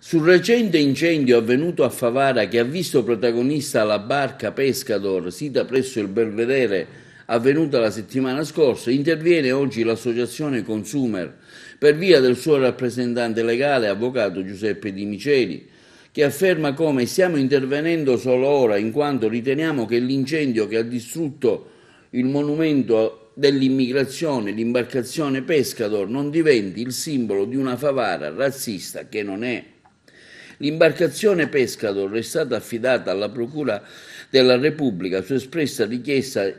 Sul recente incendio avvenuto a Favara che ha visto protagonista la barca Pescador sita presso il Belvedere avvenuta la settimana scorsa, interviene oggi l'associazione Consumer per via del suo rappresentante legale, avvocato Giuseppe Di Miceli, che afferma come stiamo intervenendo solo ora in quanto riteniamo che l'incendio che ha distrutto il monumento dell'immigrazione l'imbarcazione Pescador non diventi il simbolo di una favara razzista che non è. L'imbarcazione Pescador è stata affidata alla Procura della Repubblica su espressa richiesta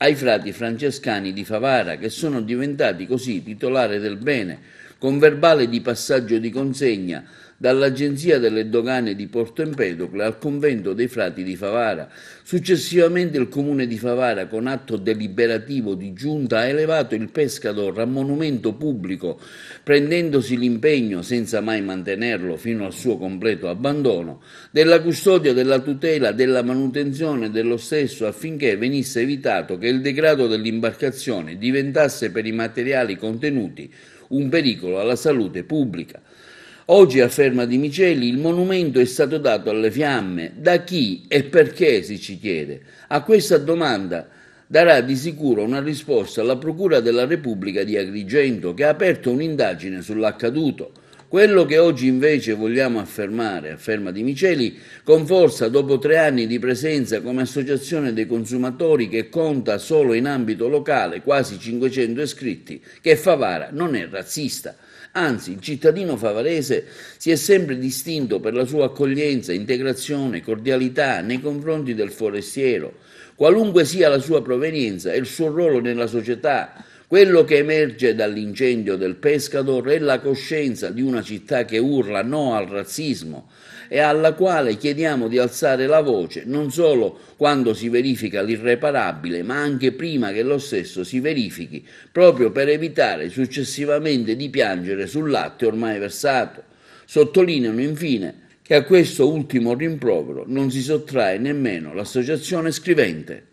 ai frati francescani di Favara, che sono diventati così titolari del bene, con verbale di passaggio di consegna dall'Agenzia delle Dogane di Porto Empedocle al convento dei frati di Favara. Successivamente il comune di Favara, con atto deliberativo di giunta, ha elevato il Pescador a monumento pubblico, prendendosi l'impegno, senza mai mantenerlo fino al suo completo abbandono, della custodia, della tutela, della manutenzione dello stesso affinché venisse evitato che il degrado dell'imbarcazione diventasse per i materiali contenuti un pericolo alla salute pubblica. Oggi, afferma Di Miceli, il monumento è stato dato alle fiamme. Da chi e perché si ci chiede? A questa domanda darà di sicuro una risposta la Procura della Repubblica di Agrigento, che ha aperto un'indagine sull'accaduto quello che oggi invece vogliamo affermare, afferma Di Miceli, con forza dopo tre anni di presenza come associazione dei consumatori che conta solo in ambito locale quasi 500 iscritti, che Favara non è razzista. Anzi, il cittadino favarese si è sempre distinto per la sua accoglienza, integrazione, cordialità nei confronti del forestiero, qualunque sia la sua provenienza e il suo ruolo nella società, quello che emerge dall'incendio del Pescador è la coscienza di una città che urla no al razzismo e alla quale chiediamo di alzare la voce non solo quando si verifica l'irreparabile, ma anche prima che lo stesso si verifichi, proprio per evitare successivamente di piangere sul latte ormai versato. Sottolineano infine che a questo ultimo rimprovero non si sottrae nemmeno l'associazione scrivente.